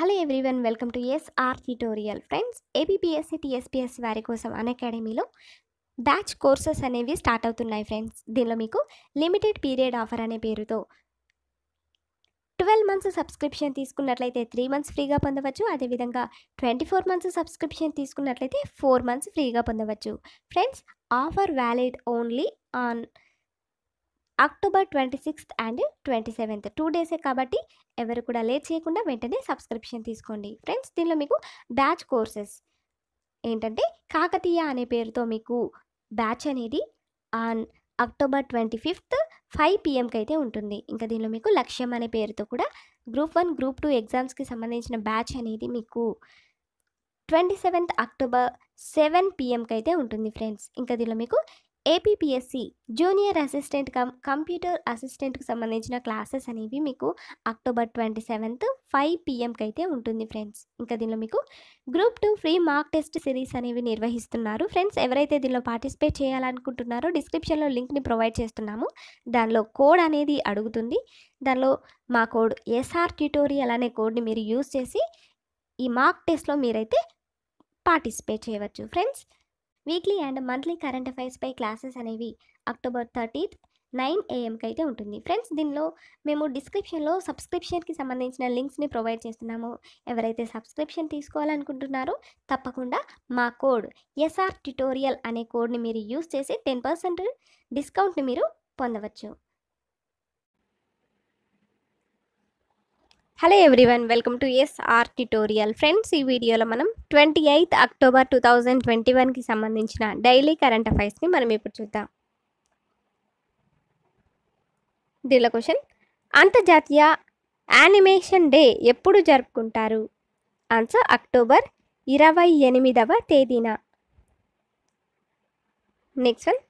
hello everyone welcome to S R tutorial friends APPSC TSPSC వారి కోసం అన్ అకాడమీలో బ్యాచ్ కోర్సెస్ అనేవి స్టార్ట్ అవుతున్నాయి ఫ్రెండ్స్ దీనిలో మీకు లిమిటెడ్ పీరియడ్ ఆఫర్ అనే పేరుతో ట్వెల్వ్ మంత్స్ సబ్స్క్రిప్షన్ తీసుకున్నట్లయితే త్రీ మంత్స్ ఫ్రీగా పొందవచ్చు అదేవిధంగా ట్వంటీ ఫోర్ మంత్స్ సబ్స్క్రిప్షన్ తీసుకున్నట్లయితే ఫోర్ మంత్స్ ఫ్రీగా పొందవచ్చు friends offer valid only on October twenty sixth and twenty seventh two డేసే కాబట్టి ఎవరు కూడా లేట్ చేయకుండా వెంటనే సబ్స్క్రిప్షన్ తీసుకోండి ఫ్రెండ్స్ దీనిలో మీకు బ్యాచ్ కోర్సెస్ ఏంటంటే కాకతీయ అనే పేరుతో మీకు బ్యాచ్ అనేది on October twenty fifth five పిఎంకి అయితే ఉంటుంది ఇంకా దీనిలో మీకు లక్ష్యం అనే పేరుతో కూడా గ్రూప్ వన్ గ్రూప్ టూ ఎగ్జామ్స్కి సంబంధించిన బ్యాచ్ అనేది మీకు ట్వంటీ సెవెంత్ అక్టోబర్ సెవెన్ పిఎంకి అయితే ఉంటుంది ఫ్రెండ్స్ ఇంకా దీనిలో మీకు APPSC junior assistant cum computer అసిస్టెంట్కి సంబంధించిన క్లాసెస్ అనేవి మీకు అక్టోబర్ ట్వంటీ సెవెంత్ ఫైవ్ పిఎంకి అయితే ఉంటుంది ఫ్రెండ్స్ ఇంకా దీనిలో మీకు group two free mock test series అనేవి నిర్వహిస్తున్నారు ఫ్రెండ్స్ ఎవరైతే దీనిలో పార్టిసిపేట్ చేయాలనుకుంటున్నారో డిస్క్రిప్షన్లో లింక్ని ప్రొవైడ్ చేస్తున్నాము దానిలో కోడ్ అనేది అడుగుతుంది దానిలో మా కోడ్ ఎస్ఆర్ ట్యూటోరియల్ అనే కోడ్ని మీరు యూజ్ చేసి ఈ మార్క్ టెస్ట్లో మీరైతే పార్టిసిపేట్ చేయవచ్చు friends weekly and monthly current అఫైర్స్పై క్లాసెస్ అనేవి అక్టోబర్ థర్టీత్ నైన్ ఏఎంకి అయితే ఉంటుంది ఫ్రెండ్స్ దీనిలో మేము డిస్క్రిప్షన్లో సబ్స్క్రిప్షన్కి సంబంధించిన లింక్స్ని ప్రొవైడ్ చేస్తున్నాము ఎవరైతే సబ్స్క్రిప్షన్ తీసుకోవాలనుకుంటున్నారో తప్పకుండా మా కోడ్ ఎస్ఆర్ ట్యుటోరియల్ అనే కోడ్ని మీరు యూస్ చేసి టెన్ పర్సెంట్ డిస్కౌంట్ని మీరు పొందవచ్చు hello everyone welcome to R tutorial friends ఈ వీడియోలో మనం twenty eighth October two thousand twenty వన్కి సంబంధించిన డైలీ కరెంట్ అఫైర్స్ని మనం ఇప్పుడు చూద్దాం దీనిలో క్వశ్చన్ అంతర్జాతీయ యానిమేషన్ డే ఎప్పుడు జరుపుకుంటారు ఆన్సర్ అక్టోబర్ ఇరవై ఎనిమిదవ తేదీన నెక్స్ట్ వన్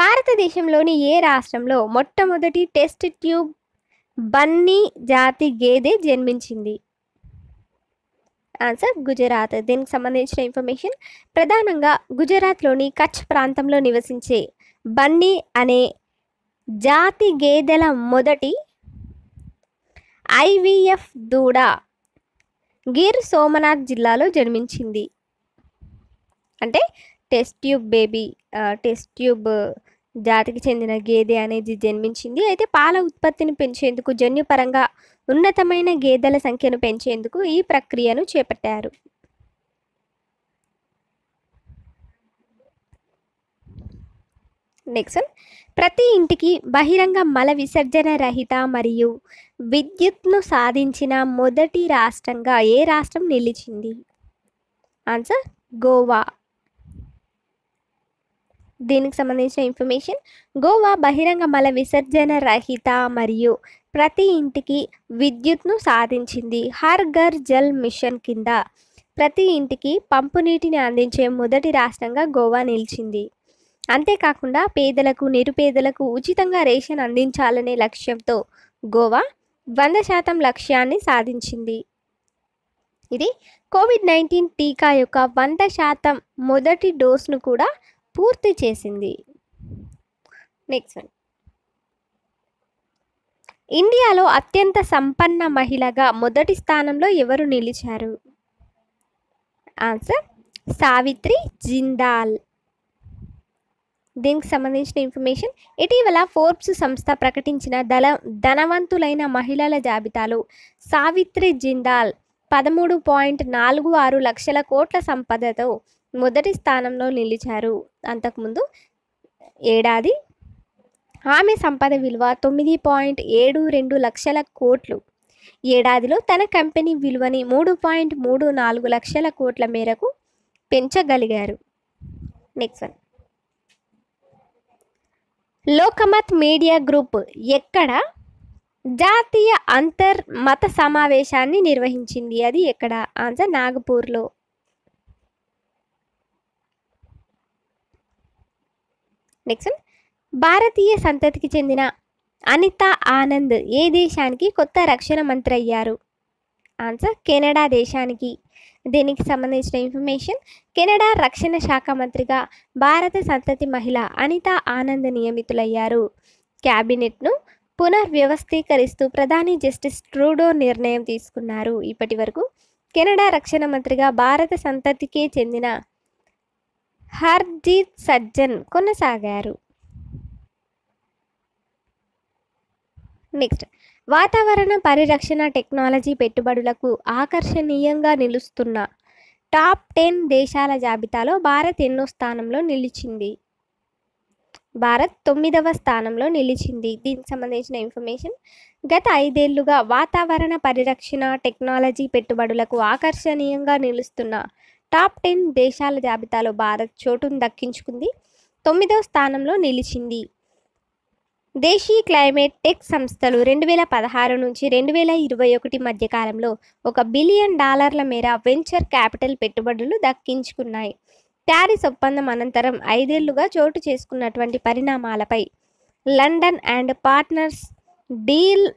భారతదేశంలోని ఏ రాష్ట్రంలో మొట్టమొదటి టెస్ట్ ట్యూబ్ బన్నీ జాతి గేదె జన్మించింది ఆన్సర్ గుజరాత్ దీనికి సంబంధించిన ఇన్ఫర్మేషన్ ప్రధానంగా గుజరాత్లోని కచ్ ప్రాంతంలో నివసించే బన్నీ అనే జాతి గేదెల మొదటి ఐవీఎఫ్ దూడ గిర్ సోమనాథ్ జిల్లాలో జన్మించింది అంటే test tube baby test tube జాతికి చెందిన గేదె అనేది జన్మించింది అయితే పాల ఉత్పత్తిని పెంచేందుకు జన్యుపరంగా ఉన్నతమైన గేదెల సంఖ్యను పెంచేందుకు ఈ ప్రక్రియను చేపట్టారు నెక్స్ట్ ప్రతి ఇంటికి బహిరంగ మల విసర్జన రహిత మరియు విద్యుత్ను సాధించిన మొదటి రాష్ట్రంగా ఏ రాష్ట్రం నిలిచింది ఆన్సర్ గోవా దీనికి సంబంధించిన ఇన్ఫర్మేషన్ గోవా బహిరంగ మల విసర్జన రహిత మరియు ప్రతి ఇంటికి విద్యుత్ను సాధించింది హర్ ఘర్ జల్ మిషన్ కింద ప్రతి ఇంటికి పంపు నీటిని అందించే మొదటి రాష్ట్రంగా గోవా నిలిచింది అంతేకాకుండా పేదలకు నిరుపేదలకు ఉచితంగా రేషన్ అందించాలనే లక్ష్యంతో గోవా వంద శాతం లక్ష్యాన్ని సాధించింది ఇది కోవిడ్ నైన్టీన్ టీకా యొక్క వంద శాతం మొదటి డోస్ను కూడా పూర్తి చేసింది నెక్స్ట్ వన్ ఇండియాలో అత్యంత సంపన్న మహిళగా మొదటి స్థానంలో ఎవరు నిలిచారు ఆన్సర్ సావిత్రి జిందాల్ దీనికి సంబంధించిన ఇన్ఫర్మేషన్ ఇటీవల ఫోర్బ్స్ సంస్థ ప్రకటించిన దళ ధనవంతులైన మహిళల జాబితాలో సావిత్రి జిందాల్ పదమూడు పాయింట్ నాలుగు ఆరు లక్షల కోట్ల సంపదతో మొదటి స్థానంలో నిలిచారు అంతకుముందు ఏడాది ఆమె సంపద విలువ తొమ్మిది పాయింట్ ఏడు రెండు లక్షల కోట్లు ఏడాదిలో తన కంపెనీ విలువని మూడు పాయింట్ మూడు నాలుగు లక్షల కోట్ల మేరకు పెంచగలిగారు next one Lokmat media group ఎక్కడ జాతీయ అంతర్ మత సమావేశాన్ని నిర్వహించింది అది ఎక్కడ ఆన్సర్ నాగపూర్లో నెక్స్ట్ భారతీయ సంతతికి చెందిన అనిత ఆనంద్ ఏ దేశానికి కొత్త రక్షణ మంత్రి అయ్యారు ఆన్సర్ కెనడా దేశానికి దీనికి సంబంధించిన ఇన్ఫర్మేషన్ కెనడా రక్షణ శాఖ మంత్రిగా భారత సంతతి మహిళ అనిత ఆనంద్ నియమితులయ్యారు క్యాబినెట్ను పునర్వ్యవస్థీకరిస్తూ ప్రధాని జస్టిస్ ట్రూడో నిర్ణయం తీసుకున్నారు ఇప్పటి వరకు కెనడా రక్షణ మంత్రిగా భారత సంతతికే చెందిన హర్జీత్ సజ్జన్ కొనసాగారు నెక్స్ట్ వాతావరణ పరిరక్షణ టెక్నాలజీ పెట్టుబడులకు ఆకర్షణీయంగా నిలుస్తున్న టాప్ టెన్ దేశాల జాబితాలో భారత్ ఎన్నో స్థానంలో నిలిచింది భారత్ తొమ్మిదవ స్థానంలో నిలిచింది దీనికి సంబంధించిన ఇన్ఫర్మేషన్ గత ఐదేళ్లుగా వాతావరణ పరిరక్షణ టెక్నాలజీ పెట్టుబడులకు ఆకర్షణీయంగా నిలుస్తున్న టాప్ టెన్ దేశాల జాబితాలో భారత్ చోటును దక్కించుకుంది తొమ్మిదవ స్థానంలో నిలిచింది దేశీ క్లైమేట్ టెక్ సంస్థలు రెండు వేల పదహారు నుంచి రెండు వేల ఇరవై ఒకటి మధ్యకాలంలో ఒక బిలియన్ డాలర్ల మేర వెంచర్ క్యాపిటల్ పెట్టుబడులు దక్కించుకున్నాయి ప్యారిస్ ఒప్పందం అనంతరం ఐదేళ్లుగా చోటు చేసుకున్నటువంటి పరిణామాలపై London and partners deal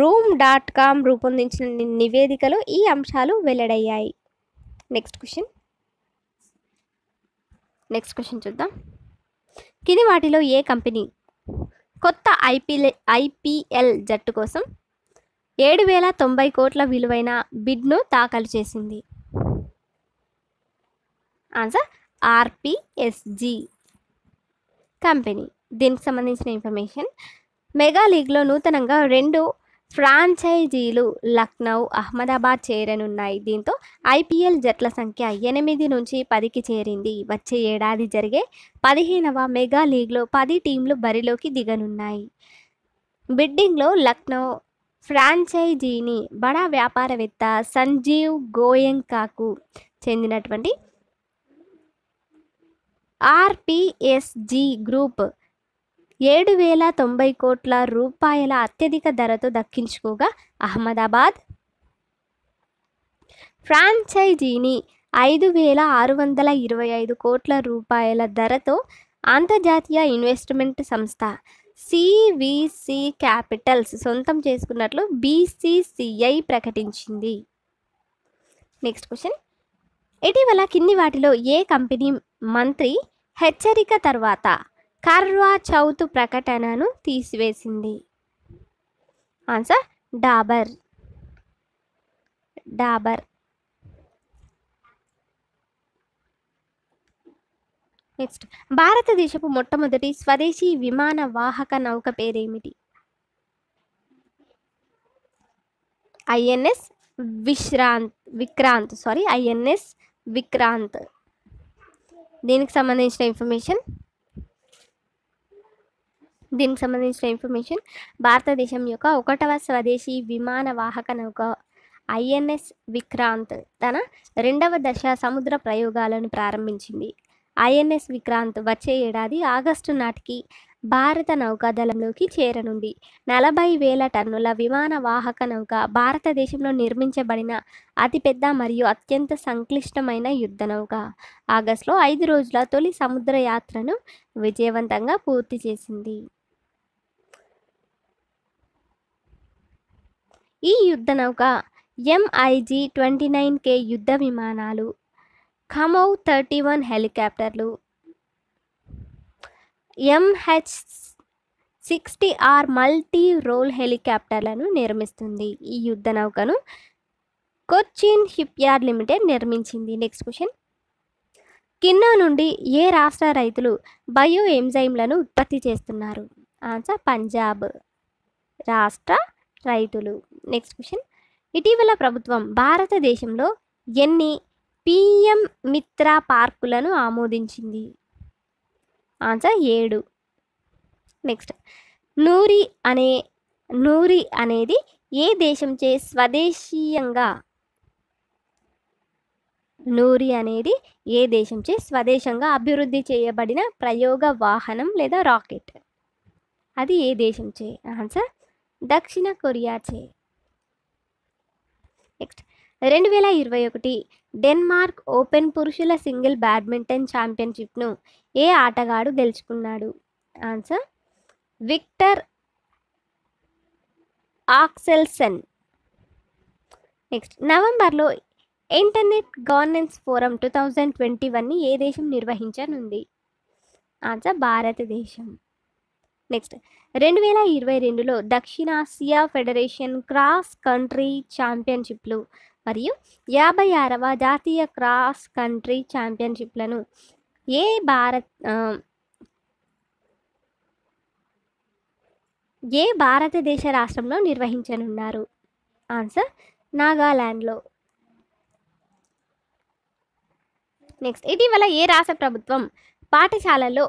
room dot com రూపొందించిన నివేదికలో ఈ అంశాలు వెల్లడయ్యాయి నెక్స్ట్ క్వశ్చన్ నెక్స్ట్ క్వశ్చన్ చూద్దాం కింది వాటిలో ఏ కంపెనీ కొత్త ఐపీఎల్ ఐపీఎల్ జట్టు కోసం ఏడు వేల తొంభై కోట్ల విలువైన బిడ్ను దాఖలు చేసింది ఆన్సర్ ఆర్పిఎస్జి కంపెనీ దీనికి సంబంధించిన ఇన్ఫర్మేషన్ మెగా లీగ్లో నూతనంగా రెండు ఫ్రాంచైజీలు లక్నౌ అహ్మదాబాద్ చేరనున్నాయి దీంతో ఐపీఎల్ జట్ల సంఖ్య ఎనిమిది నుంచి పదికి చేరింది వచ్చే ఏడాది జరిగే పదిహేనవ మెగా లీగ్లో పది టీంలు బరిలోకి దిగనున్నాయి బిడ్డింగ్లో లక్నో ఫ్రాంచైజీని బడా వ్యాపారవేత్త సంజీవ్ గోయంకాకు చెందినటువంటి ఆర్పిఎస్జి గ్రూప్ ఏడు వేల తొంభై కోట్ల రూపాయల అత్యధిక ధరతో దక్కించుకోగా అహ్మదాబాద్ ఫ్రాంచైజీని ఐదు వేల ఆరు వందల ఇరవై ఐదు కోట్ల రూపాయల ధరతో అంతర్జాతీయ ఇన్వెస్ట్మెంట్ సంస్థ సివిసి క్యాపిటల్స్ సొంతం చేసుకున్నట్లు బీసీసీఐ ప్రకటించింది నెక్స్ట్ క్వశ్చన్ ఇటీవల కింది వాటిలో ఏ కంపెనీ మంత్రి హెచ్చరిక తర్వాత కర్వా చౌత్ ప్రకటనను తీసివేసింది ఆన్సర్ డాబర్ డాబర్ నెక్స్ట్ భారతదేశపు మొట్టమొదటి స్వదేశీ విమాన వాహక నౌక పేరేమిటి INS Vishrant Vikrant sorry INS Vikrant దీనికి సంబంధించిన ఇన్ఫర్మేషన్ దీనికి సంబంధించిన ఇన్ఫర్మేషన్ భారతదేశం యొక్క ఒకటవ స్వదేశీ విమాన వాహక నౌక ఐఎన్ఎస్ విక్రాంత్ తన రెండవ దశ సముద్ర ప్రయోగాలను ప్రారంభించింది ఐఎన్ఎస్ విక్రాంత్ వచ్చే ఏడాది ఆగస్టు నాటికి భారత నౌకాదళంలోకి చేరనుంది నలభై వేల టన్నుల విమాన వాహక నౌక భారతదేశంలో నిర్మించబడిన అతిపెద్ద మరియు అత్యంత సంక్లిష్టమైన యుద్ధ నౌక ఆగస్టులో ఐదు రోజుల తొలి సముద్ర యాత్రను విజయవంతంగా పూర్తి చేసింది ఈ యుద్ధ నౌక ఎంఐజీ ట్వంటీ నైన్ కే యుద్ధ విమానాలు ఖమౌ థర్టీ వన్ హెలికాప్టర్లు MH sixty R multi role హెలికాప్టర్లను నిర్మిస్తుంది ఈ యుద్ధ నౌకను Cochin yard limited next question క్వశ్చన్ కిన్నా నుండి ఏ రాష్ట్ర రైతులు బయో ఎంజైమ్లను ఉత్పత్తి చేస్తున్నారు ఆన్సర్ పంజాబ్ రాష్ట్ర రైతులు నెక్స్ట్ క్వశ్చన్ ఇటీవల ప్రభుత్వం భారతదేశంలో ఎన్ని పిఎం మిత్ర పార్కులను ఆమోదించింది ఆన్సర్ ఏడు నెక్స్ట్ నూరి అనే నూరి అనేది ఏ దేశంచే స్వదేశీయంగా నూరి అనేది ఏ దేశంచే స్వదేశంగా అభివృద్ధి చేయబడిన ప్రయోగ వాహనం లేదా రాకెట్ అది ఏ దేశంచే ఆన్సర్ దక్షిణ కొరియా చే నెక్స్ట్ రెండు వేల ఇరవై ఒకటి డెన్మార్క్ ఓపెన్ పురుషుల సింగిల్ బ్యాడ్మింటన్ ఛాంపియన్షిప్ను ఏ ఆటగాడు గెలుచుకున్నాడు ఆన్సర్ విక్టర్ ఆక్సెల్సన్ నెక్స్ట్ నవంబర్లో internet governance forum two thousand twenty వన్ని ఏ దేశం నిర్వహించనుంది ఆన్సర్ భారతదేశం నెక్స్ట్ రెండు వేల ఇరవై రెండులో దక్షిణాసియా ఫెడరేషన్ క్రాస్ కంట్రీ ఛాంపియన్షిప్లు మరియు యాభై ఆరవ జాతీయ క్రాస్ కంట్రీ ఛాంపియన్షిప్లను ఏ భారత్ ఏ భారతదేశ రాష్ట్రంలో నిర్వహించనున్నారు ఆన్సర్ నాగాలాండ్లో నెక్స్ట్ ఇటీవల ఏ రాష్ట్ర ప్రభుత్వం పాఠశాలలో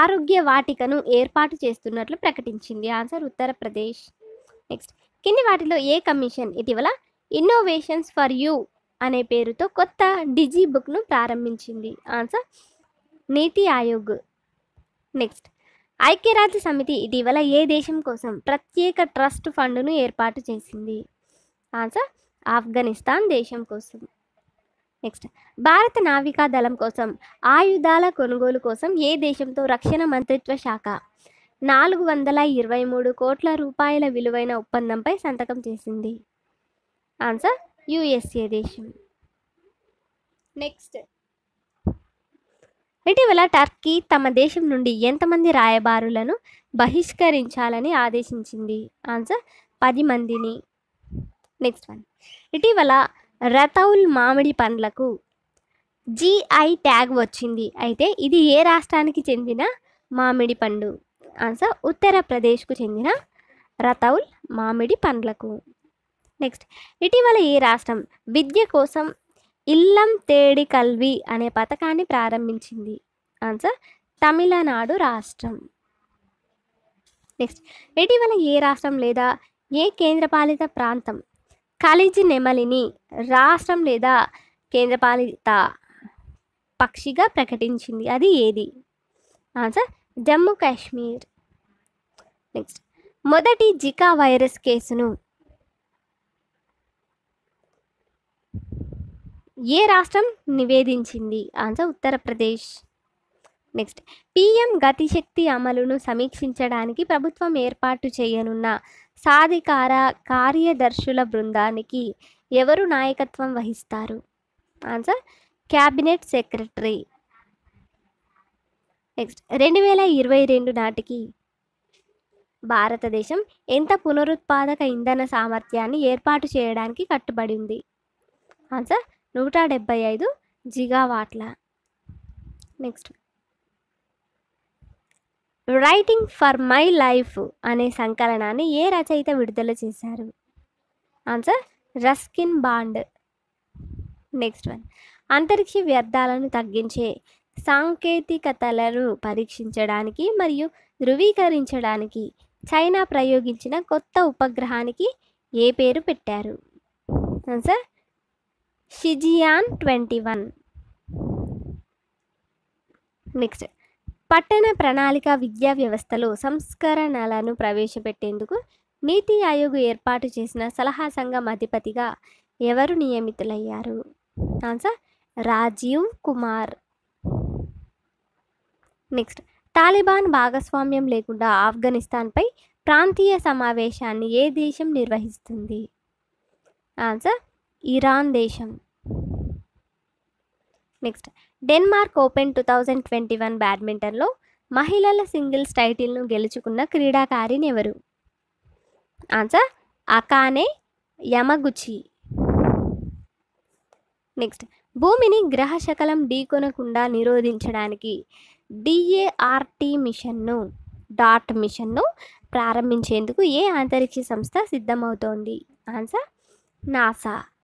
ఆరోగ్య వాటికను ఏర్పాటు చేస్తున్నట్లు ప్రకటించింది ఆన్సర్ ఉత్తరప్రదేశ్ నెక్స్ట్ కింది వాటిలో ఏ కమిషన్ ఇటీవల ఇన్నోవేషన్స్ ఫర్ యూ అనే పేరుతో కొత్త డిజీ బుక్ను ప్రారంభించింది ఆన్సర్ నీతి ఆయోగ్ నెక్స్ట్ ఐక్యరాజ్య సమితి ఇటీవల ఏ దేశం కోసం ప్రత్యేక ట్రస్ట్ ఫండ్ను ఏర్పాటు చేసింది ఆన్సర్ ఆఫ్ఘనిస్తాన్ దేశం కోసం నెక్స్ట్ భారత నావికా దళం కోసం ఆయుధాల కొనుగోలు కోసం ఏ దేశంతో రక్షణ మంత్రిత్వ శాఖ నాలుగు వందల ఇరవై మూడు కోట్ల రూపాయల విలువైన ఒప్పందంపై సంతకం చేసింది ఆన్సర్ యుఎస్ఏ దేశం నెక్స్ట్ ఇటీవల టర్కీ తమ దేశం నుండి ఎంతమంది రాయబారులను బహిష్కరించాలని ఆదేశించింది ఆన్సర్ పది మందిని నెక్స్ట్ వన్ ఇటీవల రతౌల్ మామిడి పండ్లకు జిఐ ట్యాగ్ వచ్చింది అయితే ఇది ఏ రాష్ట్రానికి చెందిన మామిడి పండు ఆన్సర్ ఉత్తరప్రదేశ్కు చెందిన రతౌల్ మామిడి పండ్లకు నెక్స్ట్ ఇటీవల ఈ రాష్ట్రం విద్య కోసం ఇల్లం తేడి కల్వి అనే పథకాన్ని ప్రారంభించింది ఆన్సర్ తమిళనాడు రాష్ట్రం నెక్స్ట్ ఇటీవల ఏ రాష్ట్రం లేదా ఏ కేంద్రపాలిత ప్రాంతం కలిజి నెమలిని రాష్ట్రం లేదా కేంద్రపాలిత పక్షిగా ప్రకటించింది అది ఏది ఆన్సర్ జమ్మూ కాశ్మీర్ నెక్స్ట్ మొదటి జికా వైరస్ కేసును ఏ రాష్ట్రం నివేదించింది answer Uttar Pradesh next PM Gati Shakti అమలును సమీక్షించడానికి ప్రభుత్వం ఏర్పాటు చేయనున్న సాధికార కార్యదర్శుల బృందానికి ఎవరు నాయకత్వం వహిస్తారు ఆన్సర్ క్యాబినెట్ సెక్రటరీ నెక్స్ట్ రెండు వేల ఇరవై రెండు నాటికి భారతదేశం ఎంత పునరుత్పాదక ఇంధన సామర్థ్యాన్ని ఏర్పాటు చేయడానికి కట్టుబడి ఉంది ఆన్సర్ నూట డెబ్బై ఐదు జిగావాట్ల next writing for my life అనే సంకలనాన్ని ఏ రచయిత విడుదల చేశారు answer Ruskin Bond next one అంతరిక్ష వ్యర్థాలను తగ్గించే సాంకేతికతలను పరీక్షించడానికి మరియు ధృవీకరించడానికి చైనా ప్రయోగించిన కొత్త ఉపగ్రహానికి ఏ పేరు పెట్టారు answer Shijian twenty one next పట్టణ ప్రణాళిక విద్యా వ్యవస్థలో సంస్కరణలను ప్రవేశపెట్టేందుకు నీతి ఆయోగ్ ఏర్పాటు చేసిన సలహా సంఘం అధిపతిగా ఎవరు నియమితులయ్యారు ఆన్సర్ రాజీవ్ కుమార్ నెక్స్ట్ తాలిబాన్ భాగస్వామ్యం లేకుండా ఆఫ్ఘనిస్తాన్పై ప్రాంతీయ సమావేశాన్ని ఏ దేశం నిర్వహిస్తుంది ఆన్సర్ ఇరాన్ దేశం next Denmark open two thousand twenty one బ్యాడ్మింటన్లో మహిళల సింగిల్స్ టైటిల్ను గెలుచుకున్న క్రీడాకారిని ఎవరు ఆన్సర్ అకానే యమగుచి నెక్స్ట్ భూమిని గ్రహ శకలం ఢీకొనకుండా నిరోధించడానికి డిఏఆర్టీ మిషన్ను డాట్ మిషన్ను ప్రారంభించేందుకు ఏ అంతరిక్ష సంస్థ సిద్ధమవుతోంది ఆన్సర్ నాసా